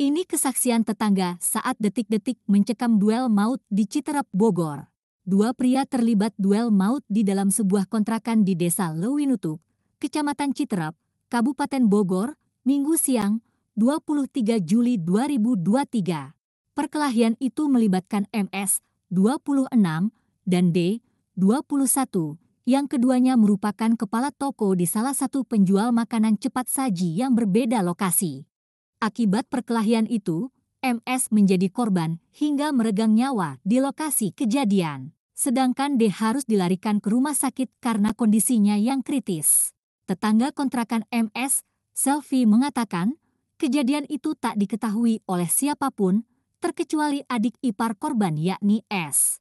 Ini kesaksian tetangga saat detik-detik mencekam duel maut di Citerap, Bogor. Dua pria terlibat duel maut di dalam sebuah kontrakan di Desa Lewinutuk, Kecamatan Citerap, Kabupaten Bogor, Minggu siang, 23 Juli 2023. Perkelahian itu melibatkan MS, 26, dan D, 21, yang keduanya merupakan kepala toko di salah satu penjual makanan cepat saji yang berbeda lokasi. Akibat perkelahian itu, MS menjadi korban hingga meregang nyawa di lokasi kejadian. Sedangkan D harus dilarikan ke rumah sakit karena kondisinya yang kritis. Tetangga kontrakan MS, Selfie mengatakan, kejadian itu tak diketahui oleh siapapun, terkecuali adik ipar korban yakni S.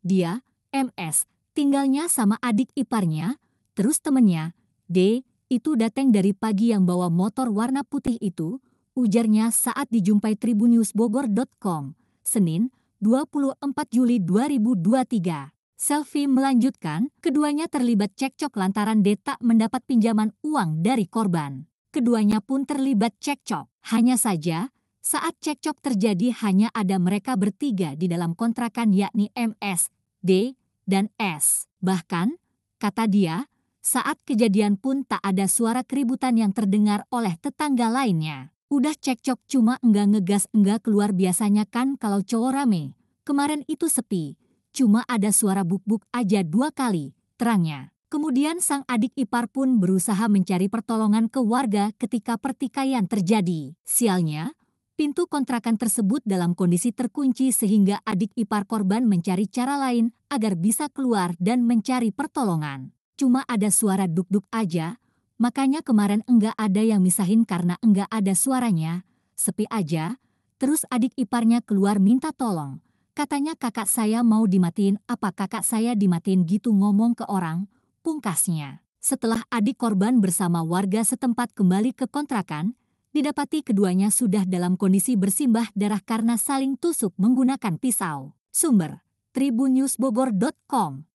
Dia, MS, tinggalnya sama adik iparnya, terus temannya, D, itu datang dari pagi yang bawa motor warna putih itu, ujarnya saat dijumpai tribunewsbogor.com, Senin, 24 Juli 2023. Selfie melanjutkan, keduanya terlibat cekcok lantaran D tak mendapat pinjaman uang dari korban. Keduanya pun terlibat cekcok. Hanya saja, saat cekcok terjadi hanya ada mereka bertiga di dalam kontrakan yakni MS, D, dan S. Bahkan, kata dia, saat kejadian pun tak ada suara keributan yang terdengar oleh tetangga lainnya. Udah cekcok cuma enggak ngegas enggak keluar biasanya kan kalau cowok rame. Kemarin itu sepi, cuma ada suara buk-buk aja dua kali, terangnya. Kemudian sang adik ipar pun berusaha mencari pertolongan ke warga ketika pertikaian terjadi. Sialnya, pintu kontrakan tersebut dalam kondisi terkunci sehingga adik ipar korban mencari cara lain agar bisa keluar dan mencari pertolongan. Cuma ada suara duk-duk aja, Makanya kemarin enggak ada yang misahin karena enggak ada suaranya, sepi aja, terus adik iparnya keluar minta tolong. Katanya kakak saya mau dimatiin, apa kakak saya dimatiin gitu ngomong ke orang, pungkasnya. Setelah adik korban bersama warga setempat kembali ke kontrakan, didapati keduanya sudah dalam kondisi bersimbah darah karena saling tusuk menggunakan pisau. Sumber, tribunnews.bogor.com